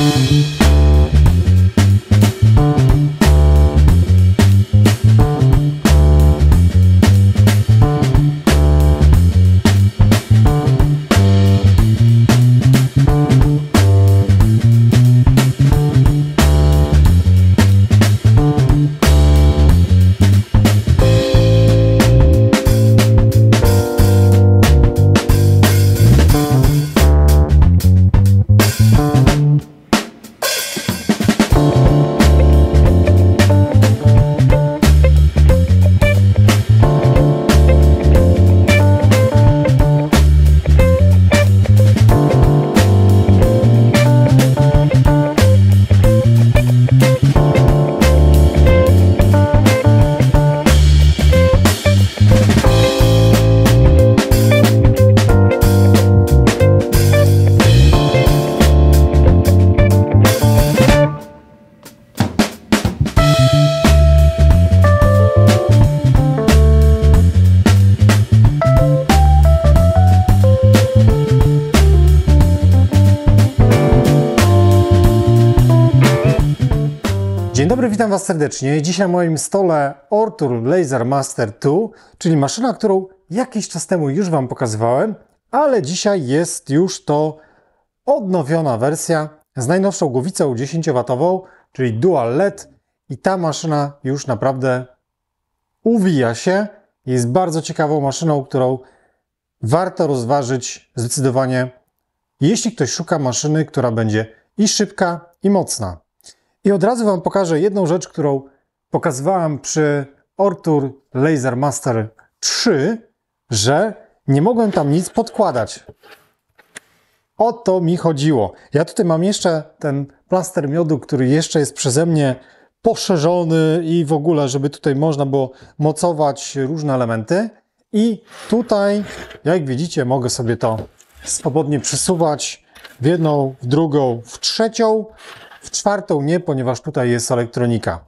Thank you. Dzień dobry, witam Was serdecznie. Dzisiaj na moim stole Ortur Laser Master 2, czyli maszyna, którą jakiś czas temu już Wam pokazywałem, ale dzisiaj jest już to odnowiona wersja z najnowszą głowicą 10W, czyli Dual LED i ta maszyna już naprawdę uwija się. Jest bardzo ciekawą maszyną, którą warto rozważyć zdecydowanie, jeśli ktoś szuka maszyny, która będzie i szybka, i mocna. I od razu Wam pokażę jedną rzecz, którą pokazywałem przy Ortur Laser Master 3, że nie mogłem tam nic podkładać. O to mi chodziło. Ja tutaj mam jeszcze ten plaster miodu, który jeszcze jest przeze mnie poszerzony i w ogóle, żeby tutaj można było mocować różne elementy. I tutaj, jak widzicie, mogę sobie to swobodnie przesuwać w jedną, w drugą, w trzecią w czwartą nie, ponieważ tutaj jest elektronika.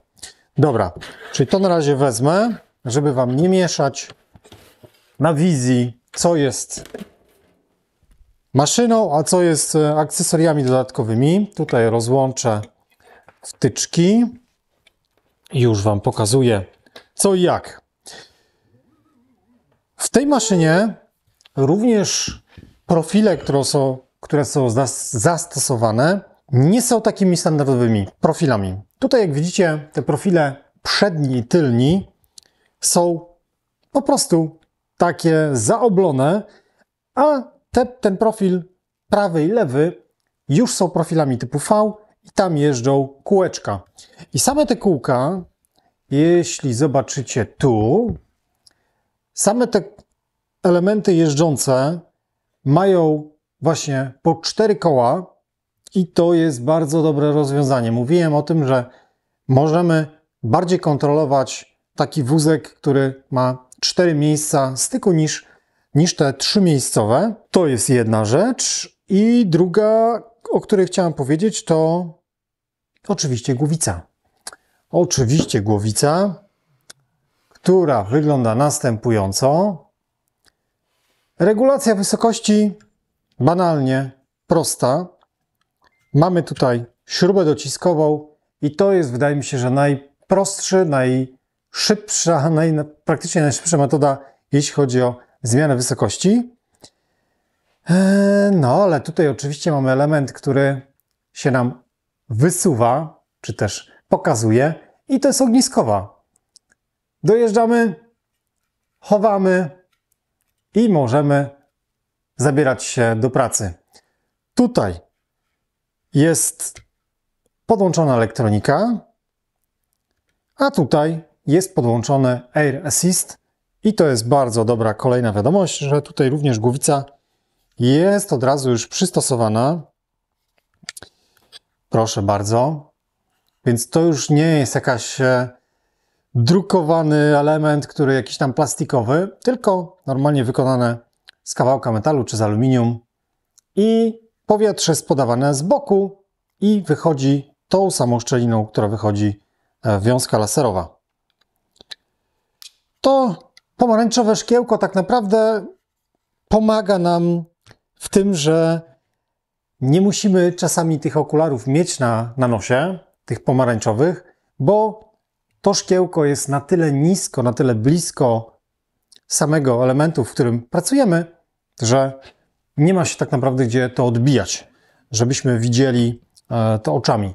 Dobra, czyli to na razie wezmę, żeby Wam nie mieszać na wizji, co jest maszyną, a co jest e, akcesoriami dodatkowymi. Tutaj rozłączę wtyczki. i Już Wam pokazuję co i jak. W tej maszynie również profile, które są, które są zastosowane, nie są takimi standardowymi profilami. Tutaj, jak widzicie, te profile przedni i tylni są po prostu takie zaoblone, a te, ten profil prawy i lewy już są profilami typu V i tam jeżdżą kółeczka. I same te kółka, jeśli zobaczycie tu, same te elementy jeżdżące mają właśnie po cztery koła, i to jest bardzo dobre rozwiązanie. Mówiłem o tym, że możemy bardziej kontrolować taki wózek, który ma cztery miejsca styku niż, niż te trzy miejscowe. To jest jedna rzecz. I druga, o której chciałem powiedzieć, to oczywiście głowica. Oczywiście głowica, która wygląda następująco. Regulacja wysokości banalnie prosta. Mamy tutaj śrubę dociskową i to jest, wydaje mi się, że najprostszy, najszybsza, naj, praktycznie najszybsza metoda, jeśli chodzi o zmianę wysokości. E, no, ale tutaj oczywiście mamy element, który się nam wysuwa, czy też pokazuje, i to jest ogniskowa. Dojeżdżamy, chowamy i możemy zabierać się do pracy. Tutaj jest podłączona elektronika, a tutaj jest podłączone Air Assist i to jest bardzo dobra kolejna wiadomość, że tutaj również głowica jest od razu już przystosowana. Proszę bardzo. Więc to już nie jest jakaś e, drukowany element, który jakiś tam plastikowy, tylko normalnie wykonane z kawałka metalu czy z aluminium i Powietrze jest podawane z boku i wychodzi tą samą szczeliną, która wychodzi e, wiązka laserowa. To pomarańczowe szkiełko tak naprawdę pomaga nam w tym, że nie musimy czasami tych okularów mieć na, na nosie, tych pomarańczowych, bo to szkiełko jest na tyle nisko, na tyle blisko samego elementu, w którym pracujemy, że nie ma się tak naprawdę gdzie to odbijać, żebyśmy widzieli e, to oczami.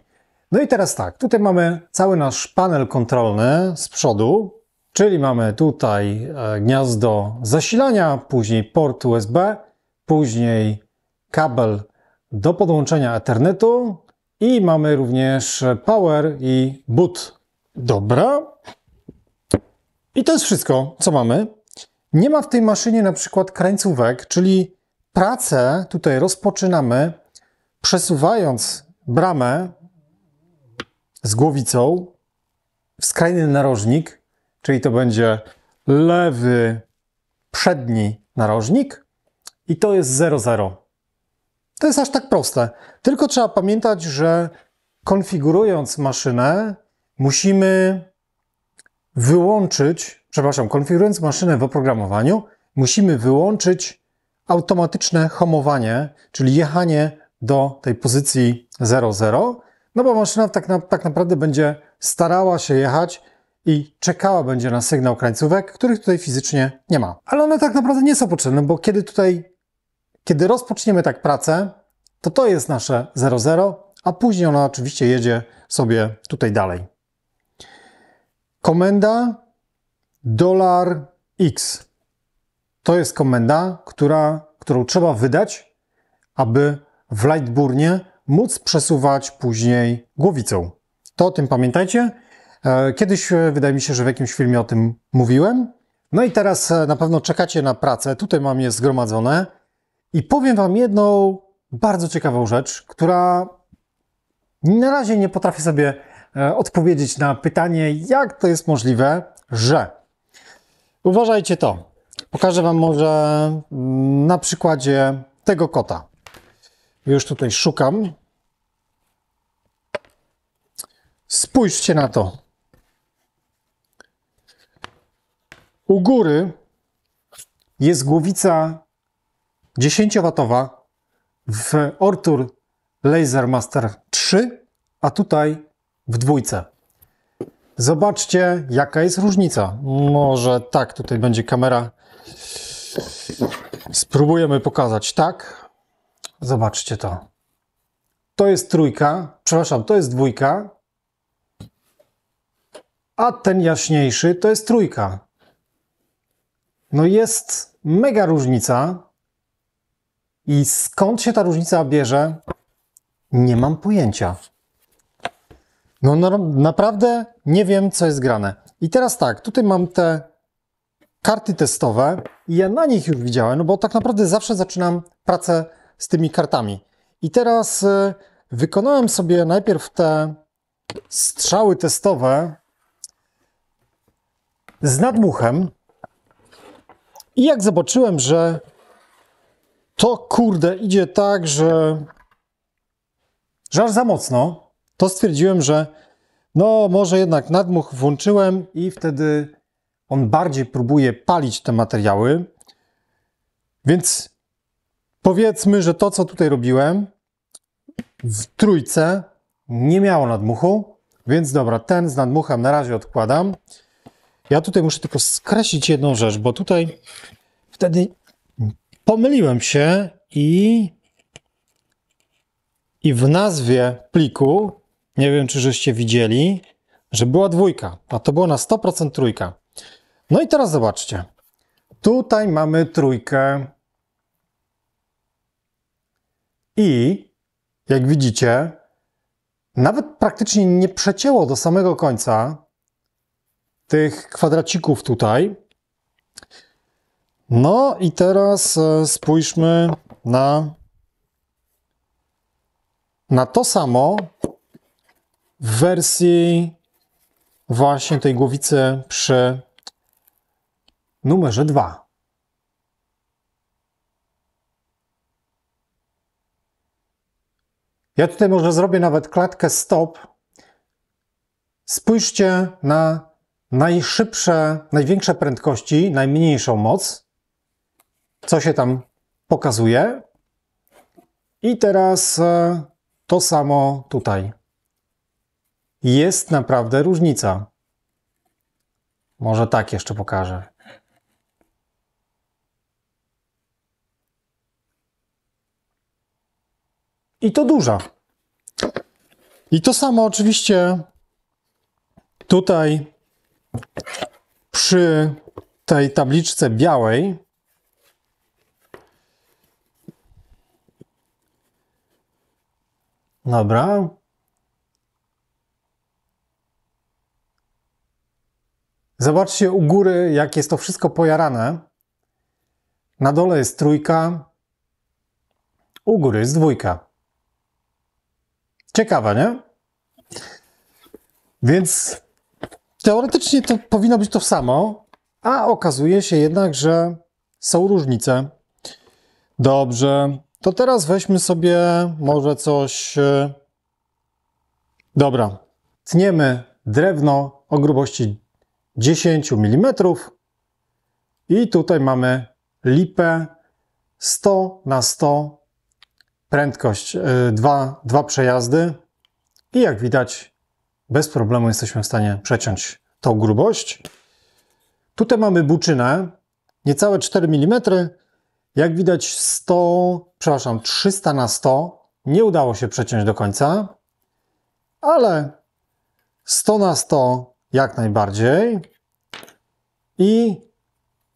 No i teraz tak, tutaj mamy cały nasz panel kontrolny z przodu, czyli mamy tutaj e, gniazdo zasilania, później port USB, później kabel do podłączenia Ethernetu i mamy również power i boot. Dobra. I to jest wszystko, co mamy. Nie ma w tej maszynie na przykład krańcówek, czyli pracę tutaj rozpoczynamy przesuwając bramę z głowicą w skrajny narożnik, czyli to będzie lewy przedni narożnik i to jest 0,0. To jest aż tak proste. Tylko trzeba pamiętać, że konfigurując maszynę musimy wyłączyć, przepraszam, konfigurując maszynę w oprogramowaniu musimy wyłączyć automatyczne homowanie, czyli jechanie do tej pozycji 00, no bo maszyna tak, na, tak naprawdę będzie starała się jechać i czekała będzie na sygnał krańcówek, których tutaj fizycznie nie ma. Ale one tak naprawdę nie są potrzebne, bo kiedy tutaj, kiedy rozpoczniemy tak pracę, to to jest nasze 00, a później ona oczywiście jedzie sobie tutaj dalej. Komenda dolar X. To jest komenda, która, którą trzeba wydać, aby w Lightburnie móc przesuwać później głowicą. To o tym pamiętajcie. E, kiedyś e, wydaje mi się, że w jakimś filmie o tym mówiłem. No i teraz e, na pewno czekacie na pracę. Tutaj mam je zgromadzone. I powiem Wam jedną bardzo ciekawą rzecz, która na razie nie potrafię sobie odpowiedzieć na pytanie, jak to jest możliwe, że. Uważajcie to. Pokażę Wam może mm, na przykładzie tego kota. Już tutaj szukam. Spójrzcie na to. U góry jest głowica 10W w Ortur Master 3, a tutaj w dwójce. Zobaczcie, jaka jest różnica. Może tak, tutaj będzie kamera. Spróbujemy pokazać tak. Zobaczcie to. To jest trójka, przepraszam, to jest dwójka. A ten jaśniejszy to jest trójka. No jest mega różnica. I skąd się ta różnica bierze? Nie mam pojęcia. No, no naprawdę nie wiem, co jest grane. I teraz tak, tutaj mam te karty testowe i ja na nich już widziałem, no bo tak naprawdę zawsze zaczynam pracę z tymi kartami. I teraz y, wykonałem sobie najpierw te strzały testowe z nadmuchem i jak zobaczyłem, że to kurde idzie tak, że, że aż za mocno, to stwierdziłem, że no może jednak nadmuch włączyłem i wtedy on bardziej próbuje palić te materiały. Więc powiedzmy, że to, co tutaj robiłem w trójce nie miało nadmuchu, więc dobra, ten z nadmuchem na razie odkładam. Ja tutaj muszę tylko skreślić jedną rzecz, bo tutaj wtedy pomyliłem się i, i w nazwie pliku nie wiem czy żeście widzieli, że była dwójka, a to było na 100% trójka. No i teraz zobaczcie. Tutaj mamy trójkę i jak widzicie, nawet praktycznie nie przecięło do samego końca tych kwadracików tutaj. No i teraz e, spójrzmy na, na to samo, w wersji właśnie tej głowicy przy numerze 2. Ja tutaj może zrobię nawet klatkę stop. Spójrzcie na najszybsze, największe prędkości, najmniejszą moc. Co się tam pokazuje? I teraz e, to samo tutaj jest naprawdę różnica. Może tak jeszcze pokażę. I to duża. I to samo oczywiście tutaj przy tej tabliczce białej Dobra, Zobaczcie u góry, jak jest to wszystko pojarane. Na dole jest trójka, u góry jest dwójka. Ciekawe, nie? Więc teoretycznie to powinno być to samo, a okazuje się jednak, że są różnice. Dobrze, to teraz weźmy sobie może coś. E, dobra, tniemy drewno o grubości 10 mm i tutaj mamy lipę 100 na 100 prędkość, e, dwa, dwa przejazdy i jak widać bez problemu jesteśmy w stanie przeciąć tą grubość. Tutaj mamy buczynę, niecałe 4 mm. Jak widać 100, przepraszam, 300 na 100 nie udało się przeciąć do końca, ale 100 na 100 jak najbardziej. I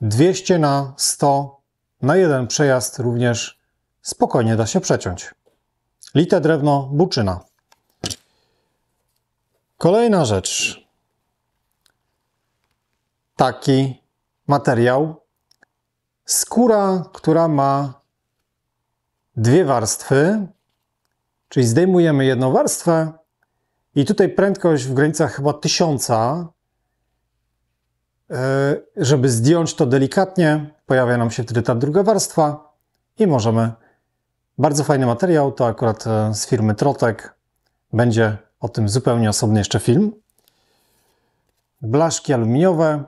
200 na 100 na jeden przejazd również spokojnie da się przeciąć. Lite drewno buczyna. Kolejna rzecz. Taki materiał. Skóra, która ma dwie warstwy, czyli zdejmujemy jedną warstwę i tutaj prędkość w granicach chyba 1000, e, żeby zdjąć to delikatnie, pojawia nam się wtedy ta druga warstwa i możemy. Bardzo fajny materiał, to akurat e, z firmy Trotek. Będzie o tym zupełnie osobny jeszcze film. Blaszki aluminiowe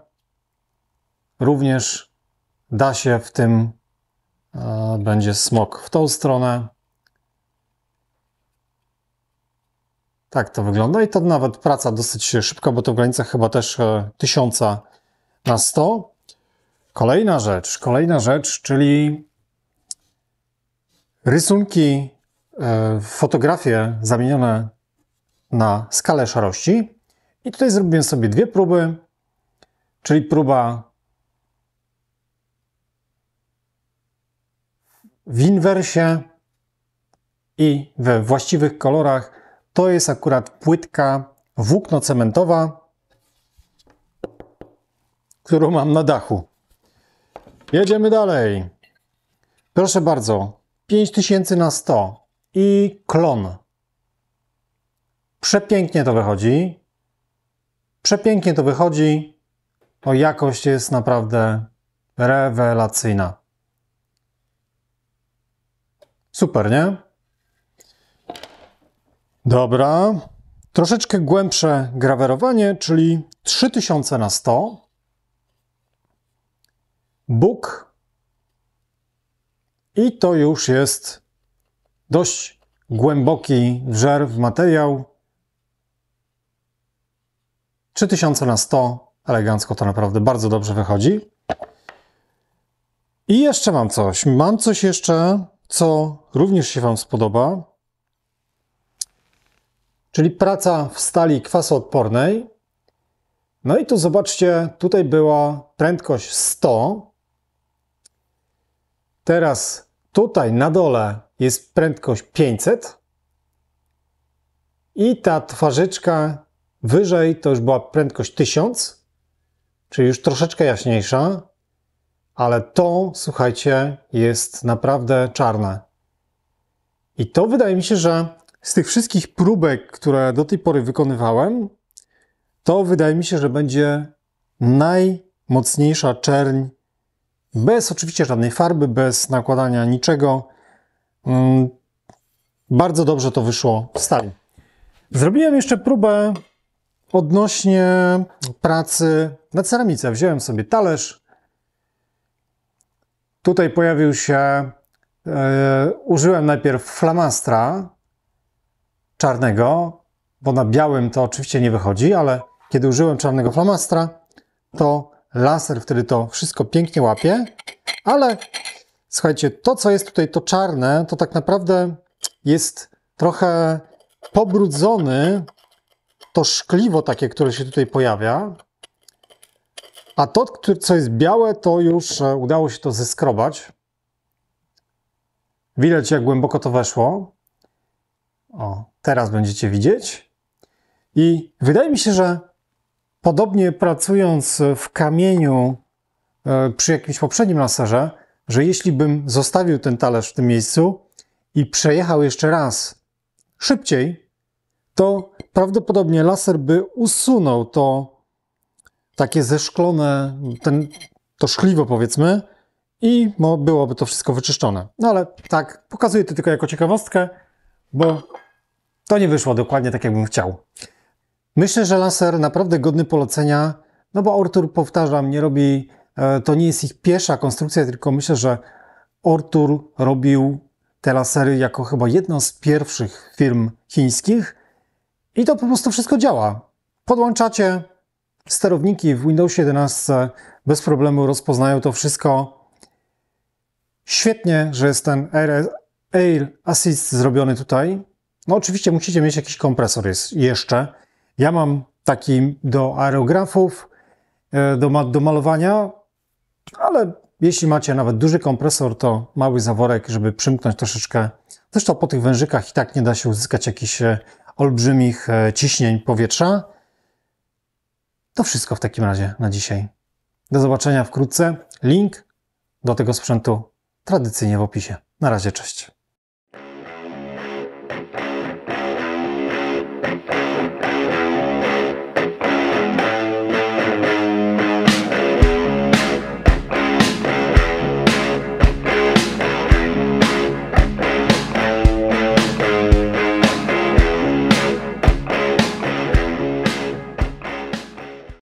również da się w tym, e, będzie smok w tą stronę, Tak to wygląda i to nawet praca dosyć szybka, bo to w granicach chyba też 1000 e, na 100. Kolejna rzecz, kolejna rzecz, czyli rysunki, e, fotografie zamienione na skalę szarości. I tutaj zrobiłem sobie dwie próby, czyli próba w inwersie i we właściwych kolorach to jest akurat płytka włóknocementowa, którą mam na dachu. Jedziemy dalej. Proszę bardzo, 5000 na 100 i klon. Przepięknie to wychodzi. Przepięknie to wychodzi. O no, jakość jest naprawdę rewelacyjna. Super, nie? Dobra. Troszeczkę głębsze grawerowanie, czyli 3000 na 100. Bóg. I to już jest dość głęboki wżerw materiał. 3000 na 100. Elegancko to naprawdę bardzo dobrze wychodzi. I jeszcze mam coś. Mam coś jeszcze, co również się Wam spodoba czyli praca w stali kwasoodpornej. No i tu zobaczcie, tutaj była prędkość 100. Teraz tutaj na dole jest prędkość 500. I ta twarzyczka wyżej to już była prędkość 1000, czyli już troszeczkę jaśniejsza, ale to, słuchajcie, jest naprawdę czarne. I to wydaje mi się, że z tych wszystkich próbek, które do tej pory wykonywałem, to wydaje mi się, że będzie najmocniejsza czerń, bez oczywiście żadnej farby, bez nakładania niczego. Mm, bardzo dobrze to wyszło w stali. Zrobiłem jeszcze próbę odnośnie pracy na ceramice. Wziąłem sobie talerz. Tutaj pojawił się, e, użyłem najpierw flamastra, czarnego, bo na białym to oczywiście nie wychodzi, ale kiedy użyłem czarnego flamastra, to laser wtedy to wszystko pięknie łapie, ale słuchajcie, to co jest tutaj to czarne, to tak naprawdę jest trochę pobrudzony to szkliwo takie, które się tutaj pojawia, a to, co jest białe, to już e, udało się to zeskrobać. Widać, jak głęboko to weszło. O, teraz będziecie widzieć. I wydaje mi się, że podobnie pracując w kamieniu e, przy jakimś poprzednim laserze, że jeśli bym zostawił ten talerz w tym miejscu i przejechał jeszcze raz szybciej, to prawdopodobnie laser by usunął to takie zeszklone, ten, to szkliwo powiedzmy i byłoby to wszystko wyczyszczone. No ale tak, pokazuję to tylko jako ciekawostkę, bo to nie wyszło dokładnie tak, jakbym chciał. Myślę, że laser naprawdę godny polecenia, no bo Ortur, powtarzam, nie robi, e, to nie jest ich pierwsza konstrukcja, tylko myślę, że Ortur robił te lasery jako chyba jedną z pierwszych firm chińskich i to po prostu wszystko działa. Podłączacie sterowniki w Windows 11, bez problemu rozpoznają to wszystko. Świetnie, że jest ten Air Assist zrobiony tutaj, no oczywiście musicie mieć jakiś kompresor jeszcze. Ja mam taki do aerografów, e, do, do malowania, ale jeśli macie nawet duży kompresor, to mały zaworek, żeby przymknąć troszeczkę. Zresztą po tych wężykach i tak nie da się uzyskać jakichś e, olbrzymich e, ciśnień powietrza. To wszystko w takim razie na dzisiaj. Do zobaczenia wkrótce. Link do tego sprzętu tradycyjnie w opisie. Na razie, cześć.